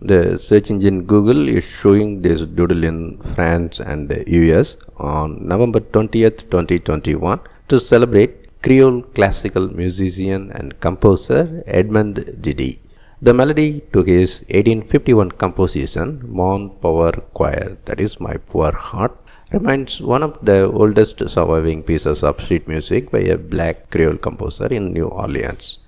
The search engine Google is showing this doodle in France and the US on November 20th, 2021 to celebrate Creole classical musician and composer Edmond Didi. The melody to his 1851 composition Mon Power Choir, that is My Poor Heart, remains one of the oldest surviving pieces of street music by a black Creole composer in New Orleans.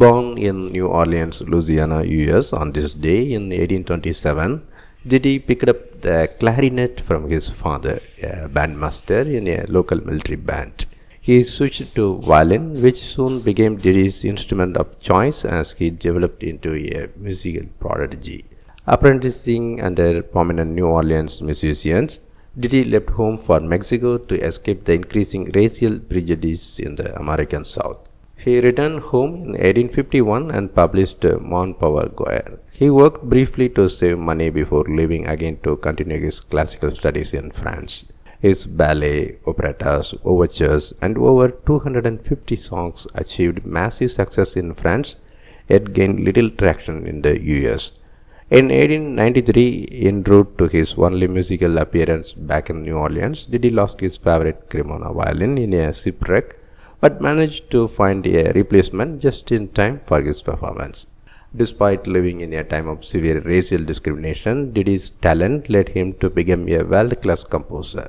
Born in New Orleans, Louisiana, US on this day in 1827, Didi picked up the clarinet from his father, a bandmaster in a local military band. He switched to violin, which soon became Didi's instrument of choice as he developed into a musical prodigy. Apprenticing under prominent New Orleans musicians, Didi left home for Mexico to escape the increasing racial prejudice in the American South. He returned home in 1851 and published Manpower Goyer. He worked briefly to save money before leaving again to continue his classical studies in France. His ballet, operettas, overtures, and over 250 songs achieved massive success in France, yet gained little traction in the US. In 1893, en route to his only musical appearance back in New Orleans, he lost his favorite Cremona violin in a shipwreck but managed to find a replacement just in time for his performance. Despite living in a time of severe racial discrimination, Didi's talent led him to become a world-class composer.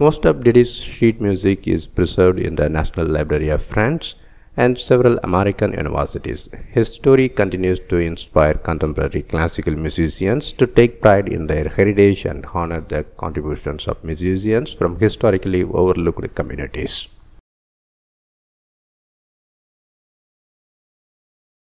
Most of Didi's sheet music is preserved in the National Library of France and several American universities. His story continues to inspire contemporary classical musicians to take pride in their heritage and honor the contributions of musicians from historically overlooked communities.